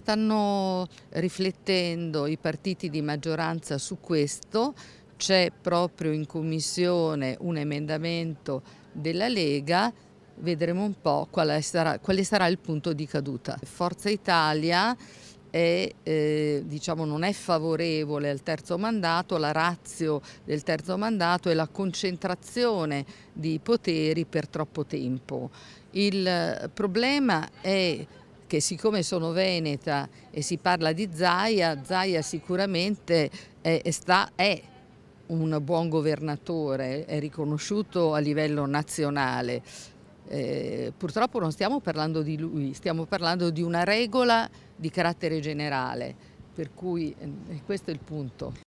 Stanno riflettendo i partiti di maggioranza su questo, c'è proprio in commissione un emendamento della Lega, vedremo un po' quale sarà, quale sarà il punto di caduta. Forza Italia è, eh, diciamo, non è favorevole al terzo mandato, la razio del terzo mandato è la concentrazione di poteri per troppo tempo. Il problema è che siccome sono veneta e si parla di Zaia, Zaia sicuramente eh, è, sta, è un buon governatore, è riconosciuto a livello nazionale. Eh, purtroppo non stiamo parlando di lui, stiamo parlando di una regola di carattere generale, per cui eh, questo è il punto.